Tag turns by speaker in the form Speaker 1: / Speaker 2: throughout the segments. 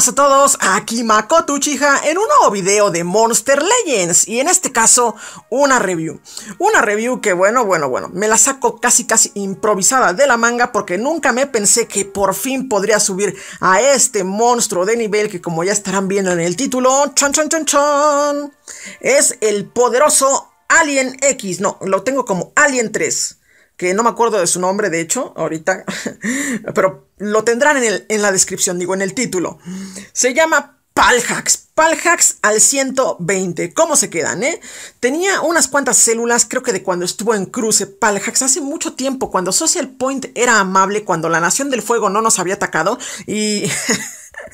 Speaker 1: Hola a todos, aquí Makoto Uchiha en un nuevo video de Monster Legends y en este caso una review. Una review que bueno, bueno, bueno, me la saco casi casi improvisada de la manga porque nunca me pensé que por fin podría subir a este monstruo de nivel que como ya estarán viendo en el título, chan chan chan chan, es el poderoso Alien X, no, lo tengo como Alien 3 que no me acuerdo de su nombre, de hecho, ahorita, pero lo tendrán en, la descripción, digo, en el título. Se llama Palhax, Palhax al 120. ¿Cómo se quedan, eh? Tenía unas cuantas células, creo que de cuando estuvo en cruce Palhax, hace mucho tiempo, cuando Social Point era amable, cuando la Nación del Fuego no nos había atacado y...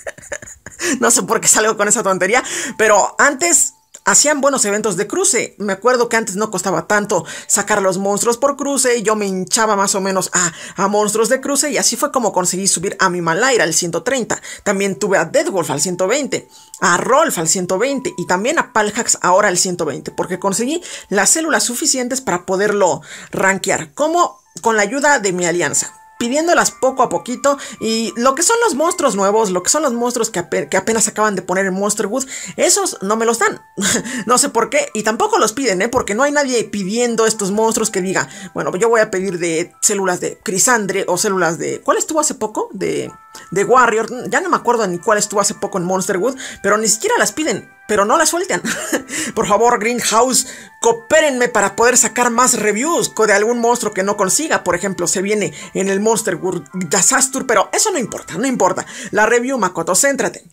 Speaker 1: no sé por qué salgo con esa tontería, pero antes hacían buenos eventos de cruce. Me acuerdo que antes no costaba tanto sacar los monstruos por cruce y yo me hinchaba más o menos a, monstruos de cruce y así fue como conseguí subir a mi Malaira al 130. También tuve a Deadwolf al 120, a Rolf al 120 y también a Palhax ahora al 120 porque conseguí las células suficientes para poderlo rankear como con la ayuda de mi alianza pidiéndolas poco a poquito. Y lo que son los monstruos nuevos, lo que son los monstruos que, que apenas acaban de poner en Monsterwood esos no me los dan. no sé por qué. Y tampoco los piden, ¿eh? Porque no hay nadie pidiendo estos monstruos que diga, bueno, yo voy a pedir de células de crisandre o células de. ¿Cuál estuvo hace poco? De. De Warrior, ya no me acuerdo ni cuál estuvo hace poco en Monsterwood pero ni siquiera las piden pero no la sueltan. Por favor, Greenhouse, coopérenme para poder sacar más reviews de algún monstruo que no consiga. Por ejemplo, se viene en el Monster World Disaster, pero eso no importa, no importa. La review, Makoto, céntrate.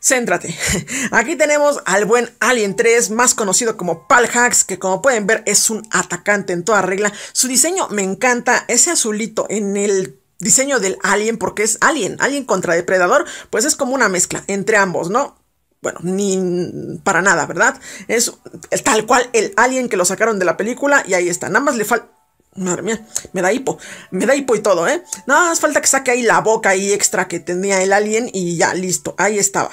Speaker 1: Céntrate. Aquí tenemos al buen Alien 3, más conocido como Palhax, que como pueden ver es un atacante en toda regla. Su diseño me encanta, ese azulito en el diseño del Alien, porque es Alien, Alien contra Depredador, pues es como una mezcla entre ambos, ¿no? bueno, ni para nada, ¿verdad? Es tal cual el alien que lo sacaron de la película y ahí está. Nada más le falta... Madre mía, me da hipo, me da hipo y todo, ¿eh? Nada más falta que saque ahí la boca extra que tenía el alien y ya, listo, ahí estaba.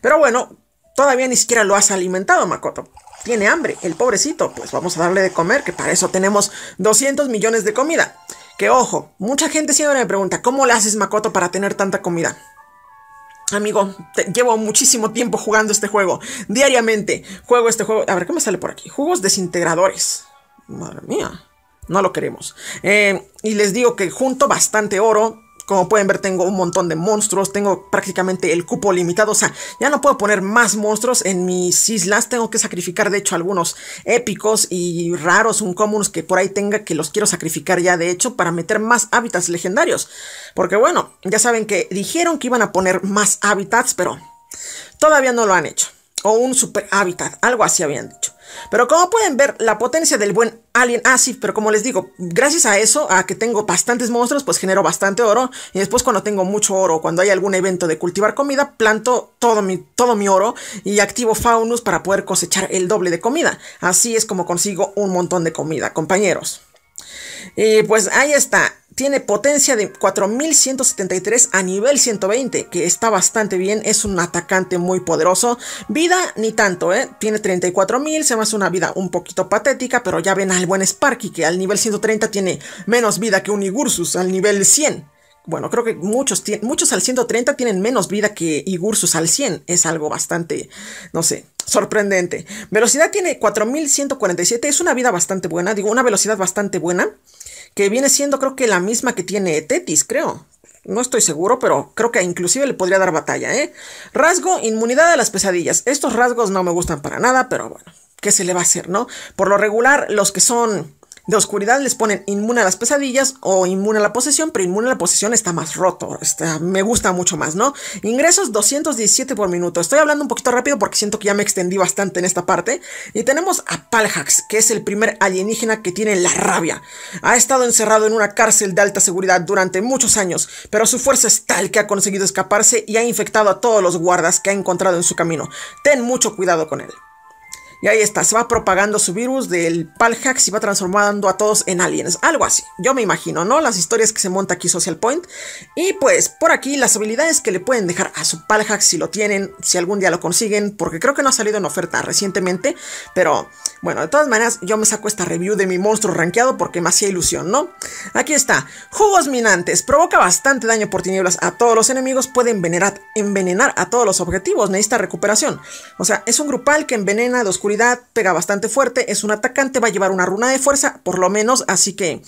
Speaker 1: Pero bueno, todavía ni siquiera lo has alimentado, Makoto. Tiene hambre, el pobrecito, pues vamos a darle de comer, que para eso tenemos 200 millones de comida. Que ojo, mucha gente siempre me pregunta, ¿cómo le haces Makoto para tener tanta comida? Amigo, llevo muchísimo tiempo jugando este juego. Diariamente juego este juego. A ver, ¿qué me sale por aquí? Juegos desintegradores. Madre mía, no lo queremos. Eh, y les digo que junto bastante oro como pueden ver tengo un montón de monstruos, tengo prácticamente el cupo limitado, o sea, ya no puedo poner más monstruos en mis islas, tengo que sacrificar de hecho algunos épicos y raros, un que por ahí tenga que los quiero sacrificar ya de hecho para meter más hábitats legendarios. Porque bueno, ya saben que dijeron que iban a poner más hábitats, pero todavía no lo han hecho. O un super hábitat, algo así habían dicho. Pero como pueden ver, la potencia del buen Alien Asif, pero como les digo, gracias a eso, a que tengo bastantes monstruos, pues genero bastante oro. Y después cuando tengo mucho oro, cuando hay algún evento de cultivar comida, planto todo mi, todo mi oro y activo Faunus para poder cosechar el doble de comida. Así es como consigo un montón de comida, compañeros. Y pues ahí está. Tiene potencia de 4173 a nivel 120, que está bastante bien, es un atacante muy poderoso. Vida ni tanto, ¿eh? Tiene 34000, se me hace una vida un poquito patética, pero ya ven al buen Sparky, que al nivel 130 tiene menos vida que un Igursus al nivel 100. Bueno, creo que muchos, muchos al 130 tienen menos vida que Igursus al 100. Es algo bastante, no sé, sorprendente. Velocidad tiene 4147, es una vida bastante buena, digo, una velocidad bastante buena que viene siendo creo que la misma que tiene Tetis, creo. No estoy seguro, pero creo que inclusive le podría dar batalla, ¿eh? Rasgo, inmunidad a las pesadillas. Estos rasgos no me gustan para nada, pero bueno, ¿qué se le va a hacer, no? Por lo regular, los que son de oscuridad les ponen inmune a las pesadillas o inmune a la posesión, pero inmune a la posesión está más roto, me gusta mucho más, ¿no? Ingresos 217 por minuto. Estoy hablando un poquito rápido porque siento que ya me extendí bastante en esta parte. Y tenemos a Palhax, que es el primer alienígena que tiene la rabia. Ha estado encerrado en una cárcel de alta seguridad durante muchos años, pero su fuerza es tal que ha conseguido escaparse y ha infectado a todos los guardas que ha encontrado en su camino. Ten mucho cuidado con él. Y ahí está, se va propagando su virus del Palhax y va transformando a todos en aliens. Algo así, yo me imagino, ¿no? Las historias que se monta aquí Social Point. Y pues por aquí las habilidades que le pueden dejar a su Palhax si lo tienen, si algún día lo consiguen, porque creo que no ha salido en oferta recientemente, pero bueno, de todas maneras, yo me saco esta review de mi monstruo rankeado porque me hacía ilusión, ¿no? Aquí está. Jugos minantes. Provoca bastante daño por tinieblas a todos los enemigos. Puede envenenar, envenenar a todos los objetivos. Necesita recuperación. O sea, es un grupal que envenena de oscuridad. Pega bastante fuerte. Es un atacante. Va a llevar una runa de fuerza, por lo menos. Así que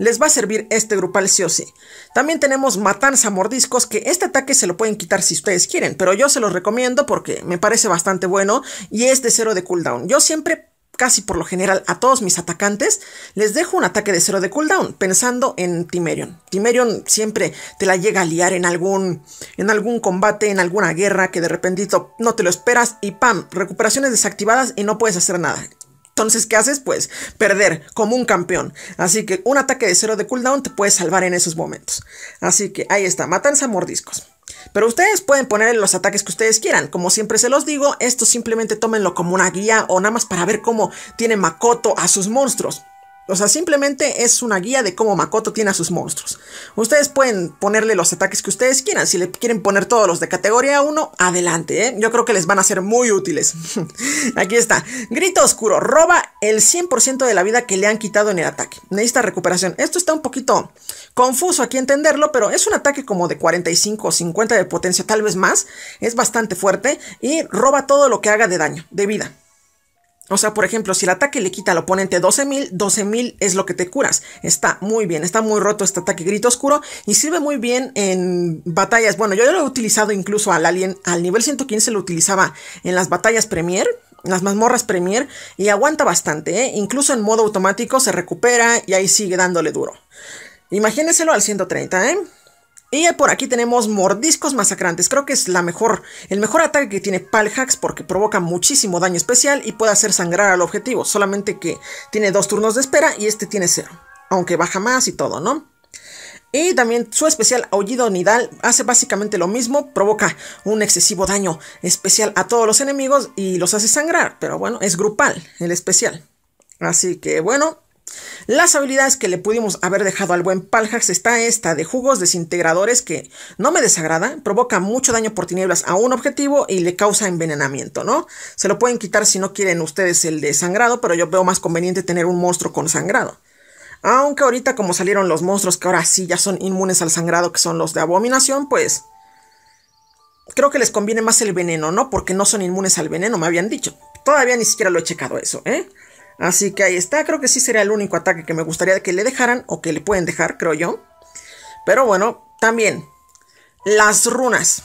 Speaker 1: les va a servir este grupal sí o sí. También tenemos matanza mordiscos. Que este ataque se lo pueden quitar si ustedes quieren. Pero yo se los recomiendo porque me parece bastante bueno. Y es de cero de cooldown. Yo siempre casi por lo general a todos mis atacantes, les dejo un ataque de cero de cooldown, pensando en Timerion. Timerion siempre te la llega a liar en algún, en algún combate, en alguna guerra que de repentito no te lo esperas y pam, recuperaciones desactivadas y no puedes hacer nada. Entonces, ¿qué haces? Pues perder como un campeón. Así que un ataque de cero de cooldown te puede salvar en esos momentos. Así que ahí está, matanza mordiscos. Pero ustedes pueden poner los ataques que ustedes quieran. Como siempre se los digo, esto simplemente tómenlo como una guía o nada más para ver cómo tiene Makoto a sus monstruos. O sea, simplemente es una guía de cómo Makoto tiene a sus monstruos. Ustedes pueden ponerle los ataques que ustedes quieran. Si le quieren poner todos los de categoría 1, adelante, ¿eh? Yo creo que les van a ser muy útiles. Aquí está. Grito oscuro. Roba el 100% de la vida que le han quitado en el ataque. Necesita recuperación. Esto está un poquito confuso aquí entenderlo, pero es un ataque como de 45 o 50 de potencia, tal vez más. Es bastante fuerte y roba todo lo que haga de daño, de vida. O sea, por ejemplo, si el ataque le quita al oponente 12.000, 12.000 es lo que te curas. Está muy bien, está muy roto este ataque grito oscuro y sirve muy bien en batallas. Bueno, yo lo he utilizado incluso al alien, al nivel 115 lo utilizaba en las batallas Premier, las mazmorras Premier y aguanta bastante, ¿eh? incluso en modo automático se recupera y ahí sigue dándole duro. Imagínenselo al 130, ¿eh? Y por aquí tenemos mordiscos masacrantes. Creo que es la mejor, el mejor ataque que tiene Palhax porque provoca muchísimo daño especial y puede hacer sangrar al objetivo. Solamente que tiene dos turnos de espera y este tiene cero. Aunque baja más y todo, ¿no? Y también su especial Aullido Nidal hace básicamente lo mismo, provoca un excesivo daño especial a todos los enemigos y los hace sangrar, pero bueno, es grupal el especial. Así que bueno, las habilidades que le pudimos haber dejado al buen Palhax está esta de jugos desintegradores que no me desagrada, provoca mucho daño por tinieblas a un objetivo y le causa envenenamiento, ¿no? Se lo pueden quitar si no quieren ustedes el de sangrado, pero yo veo más conveniente tener un monstruo con sangrado. Aunque ahorita como salieron los monstruos que ahora sí ya son inmunes al sangrado, que son los de abominación, pues creo que les conviene más el veneno, ¿no? Porque no son inmunes al veneno, me habían dicho. Todavía ni siquiera lo he checado eso, ¿eh? Así que ahí está, creo que sí sería el único ataque que me gustaría que le dejaran o que le pueden dejar, creo yo. Pero bueno, también las runas.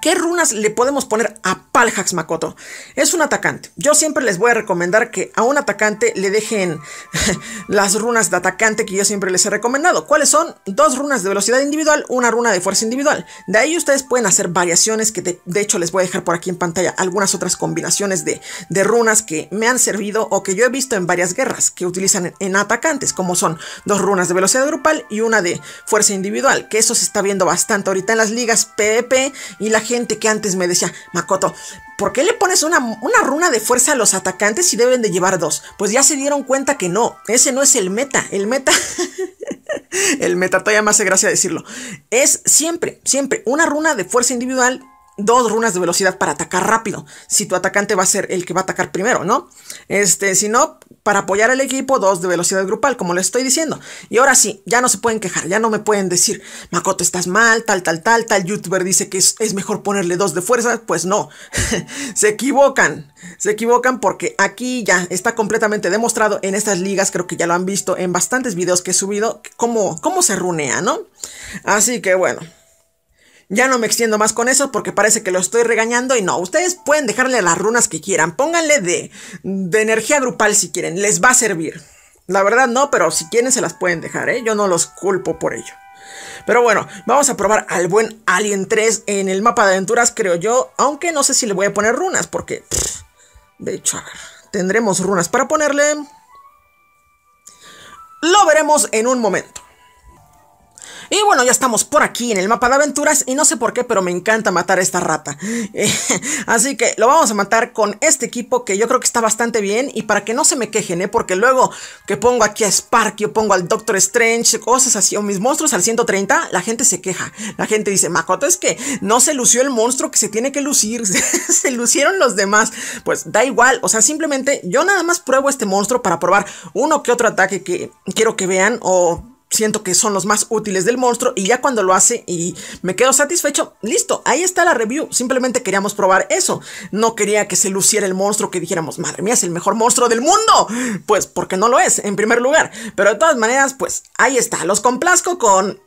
Speaker 1: ¿Qué runas le podemos poner a Palhax Makoto? Es un atacante. Yo siempre les voy a recomendar que a un atacante le dejen las runas de atacante que yo siempre les he recomendado. ¿Cuáles son? Dos runas de velocidad individual, una runa de fuerza individual. De ahí ustedes pueden hacer variaciones que de, hecho les voy a dejar por aquí en pantalla algunas otras combinaciones de, runas que me han servido o que yo he visto en varias guerras que utilizan en, atacantes, como son dos runas de velocidad grupal y una de fuerza individual, que eso se está viendo bastante ahorita en las ligas PvP y la gente que antes me decía, Makoto, ¿por qué le pones una, runa de fuerza a los atacantes si deben de llevar dos? Pues ya se dieron cuenta que no, ese no es el meta, el meta... el meta todavía más hace gracia decirlo. Es siempre, siempre una runa de fuerza individual dos runas de velocidad para atacar rápido, si tu atacante va a ser el que va a atacar primero, ¿no? Este, si no, para apoyar al equipo, dos de velocidad grupal, como les estoy diciendo. Y ahora sí, ya no se pueden quejar, ya no me pueden decir, Makoto, estás mal, tal, tal, tal, tal youtuber dice que es, mejor ponerle dos de fuerza, pues no, se equivocan, se equivocan porque aquí ya está completamente demostrado en estas ligas, creo que ya lo han visto en bastantes videos que he subido, cómo, cómo se runea, ¿no? Así que bueno. Ya no me extiendo más con eso porque parece que lo estoy regañando y no, ustedes pueden dejarle las runas que quieran, pónganle de, de energía grupal si quieren, les va a servir. La verdad no, pero si quieren se las pueden dejar, ¿eh? yo no los culpo por ello. Pero bueno, vamos a probar al buen Alien 3 en el mapa de aventuras, creo yo, aunque no sé si le voy a poner runas porque... de hecho, a ver, tendremos runas para ponerle... Lo veremos en un momento. Y bueno, ya estamos por aquí en el mapa de aventuras y no sé por qué, pero me encanta matar a esta rata. así que lo vamos a matar con este equipo que yo creo que está bastante bien y para que no se me quejen, ¿eh? porque luego que pongo aquí a Sparky o pongo al Doctor Strange, cosas así, o mis monstruos al 130, la gente se queja. La gente dice, Macoto, es que no se lució el monstruo que se tiene que lucir, se lucieron los demás. Pues da igual, o sea, simplemente yo nada más pruebo este monstruo para probar uno que otro ataque que quiero que vean o siento que son los más útiles del monstruo y ya cuando lo hace y me quedo satisfecho, listo, ahí está la review, simplemente queríamos probar eso, no quería que se luciera el monstruo que dijéramos, madre mía, es el mejor monstruo del mundo, pues porque no lo es en primer lugar, pero de todas maneras, pues ahí está, los complazco con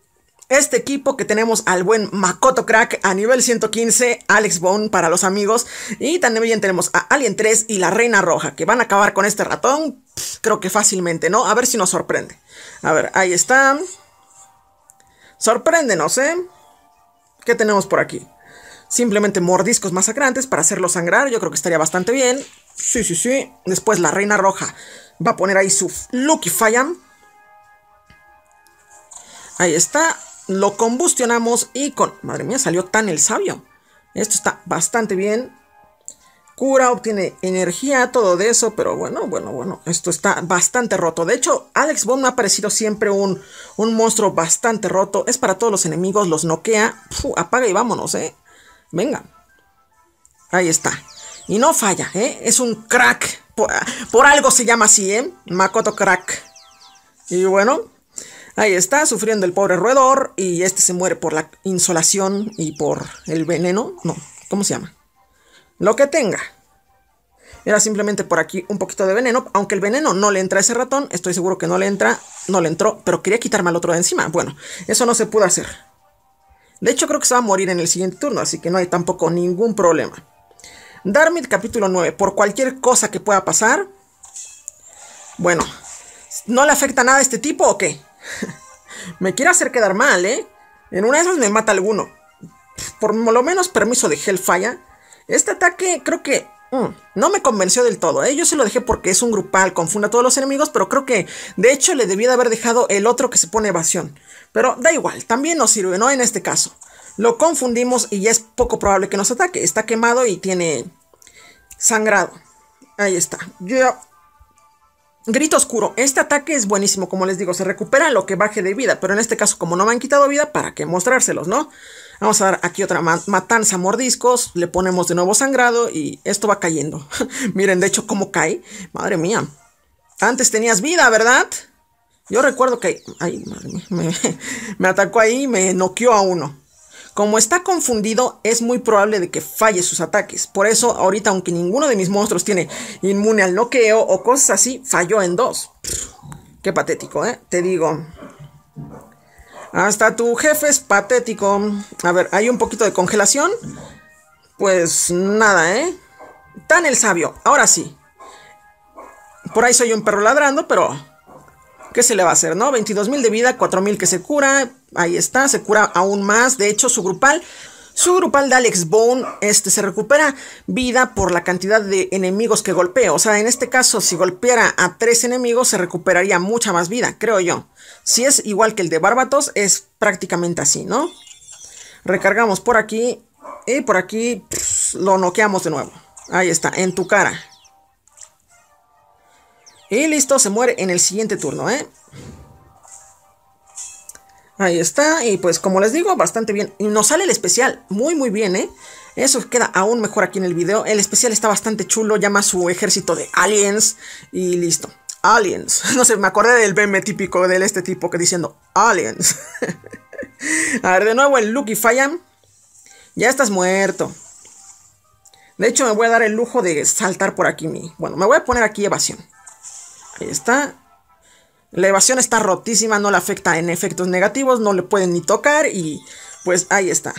Speaker 1: este equipo que tenemos al buen Makoto Crack a nivel 115, Alex Bone para los amigos, y también tenemos a Alien 3 y la Reina Roja, que van a acabar con este ratón, creo que fácilmente, ¿no? A ver si nos sorprende. A ver, ahí está. Sorpréndenos, ¿eh? ¿Qué tenemos por aquí? Simplemente mordiscos masacrantes para hacerlo sangrar, yo creo que estaría bastante bien. Sí, sí, sí. Después la Reina Roja va a poner ahí su Lucky Fire Ahí está lo combustionamos y con... Madre mía, salió tan el sabio. Esto está bastante bien. Cura, obtiene energía, todo de eso, pero bueno, bueno, bueno, esto está bastante roto. De hecho, Alex Bond me ha parecido siempre un, un monstruo bastante roto. Es para todos los enemigos, los noquea. apaga y vámonos, ¿eh? Venga. Ahí está. Y no falla, ¿eh? Es un crack. Por, por algo se llama así, ¿eh? Makoto Crack. Y bueno, Ahí está, sufriendo el pobre roedor y este se muere por la insolación y por el veneno. No, ¿cómo se llama? Lo que tenga. Era simplemente por aquí un poquito de veneno, aunque el veneno no le entra a ese ratón, estoy seguro que no le entra, no le entró, pero quería quitarme al otro de encima. Bueno, eso no se pudo hacer. De hecho, creo que se va a morir en el siguiente turno, así que no hay tampoco ningún problema. Darmid capítulo 9, por cualquier cosa que pueda pasar. Bueno, ¿no le afecta nada a este tipo o qué? Me quiere hacer quedar mal, ¿eh? En una de esas me mata alguno. Por lo menos permiso de Hellfire. Este ataque creo que mm, no me convenció del todo, ¿eh? Yo se lo dejé porque es un grupal, confunda a todos los enemigos, pero creo que de hecho le debía de haber dejado el otro que se pone evasión. Pero da igual, también nos sirve, ¿no? En este caso. Lo confundimos y ya es poco probable que nos ataque. Está quemado y tiene sangrado. Ahí está. Yo Grito oscuro. Este ataque es buenísimo, como les digo, se recupera lo que baje de vida, pero en este caso, como no me han quitado vida, ¿para qué mostrárselos, no? Vamos a dar aquí otra matanza mordiscos, le ponemos de nuevo sangrado y esto va cayendo. Miren, de hecho, cómo cae. Madre mía. Antes tenías vida, ¿verdad? Yo recuerdo que... Ay, madre mía, me, atacó ahí y me noqueó a uno. Como está confundido, es muy probable de que falle sus ataques. Por eso, ahorita, aunque ninguno de mis monstruos tiene inmune al noqueo o cosas así, falló en dos. qué patético, ¿eh? Te digo. Hasta tu jefe es patético. A ver, hay un poquito de congelación. Pues nada, ¿eh? Tan el sabio. Ahora sí. Por ahí soy un perro ladrando, pero ¿Qué se le va a hacer, no? 22.000 de vida, 4.000 que se cura. Ahí está, se cura aún más. De hecho, su grupal su grupal de Alex Bone este, se recupera vida por la cantidad de enemigos que golpea. O sea, en este caso, si golpeara a tres enemigos, se recuperaría mucha más vida, creo yo. Si es igual que el de Barbatos, es prácticamente así, ¿no? Recargamos por aquí y por aquí lo noqueamos de nuevo. Ahí está, en tu cara. Y listo, se muere en el siguiente turno, ¿eh? Ahí está, y pues como les digo, bastante bien. Y nos sale el especial, muy muy bien, ¿eh? Eso queda aún mejor aquí en el video. El especial está bastante chulo, llama a su ejército de aliens y listo. Aliens. No sé, me acordé del meme típico de este tipo que diciendo aliens. a ver, de nuevo el Lucky Fayam. Ya estás muerto. De hecho, me voy a dar el lujo de saltar por aquí Bueno, me voy a poner aquí evasión. Está. La evasión está rotísima, no le afecta en efectos negativos, no le pueden ni tocar y pues ahí está.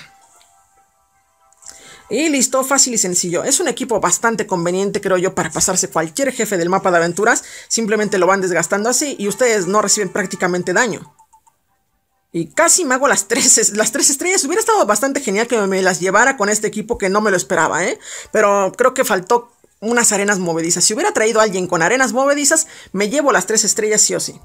Speaker 1: Y listo, fácil y sencillo. Es un equipo bastante conveniente, creo yo, para pasarse cualquier jefe del mapa de aventuras. Simplemente lo van desgastando así y ustedes no reciben prácticamente daño. Y casi me hago las tres, las tres estrellas. Hubiera estado bastante genial que me las llevara con este equipo que no me lo esperaba, ¿eh? Pero creo que faltó unas arenas movedizas. Si hubiera traído a alguien con arenas movedizas, me llevo las tres estrellas sí o sí.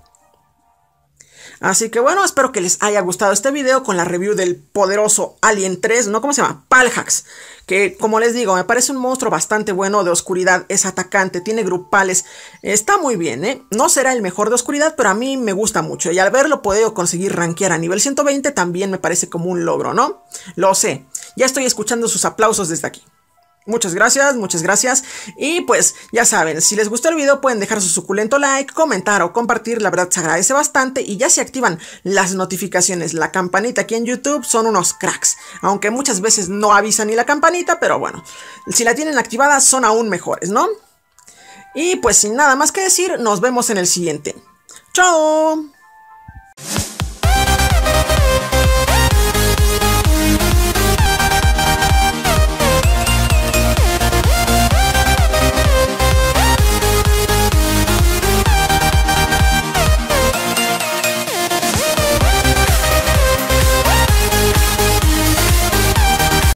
Speaker 1: Así que bueno, espero que les haya gustado este video con la review del poderoso Alien 3, ¿no? ¿Cómo se llama? Palhax, que como les digo, me parece un monstruo bastante bueno de oscuridad, es atacante, tiene grupales, está muy bien, ¿eh? No será el mejor de oscuridad, pero a mí me gusta mucho y al verlo puedo conseguir rankear a nivel 120 también me parece como un logro, ¿no? Lo sé, ya estoy escuchando sus aplausos desde aquí. Muchas gracias, muchas gracias. Y pues ya saben, si les gustó el video pueden dejar su suculento like, comentar o compartir, la verdad se agradece bastante y ya se activan las notificaciones, la campanita aquí en YouTube son unos cracks, aunque muchas veces no avisan ni la campanita, pero bueno, si la tienen activada son aún mejores, ¿no? Y pues sin nada más que decir, nos vemos en el siguiente. ¡Chao!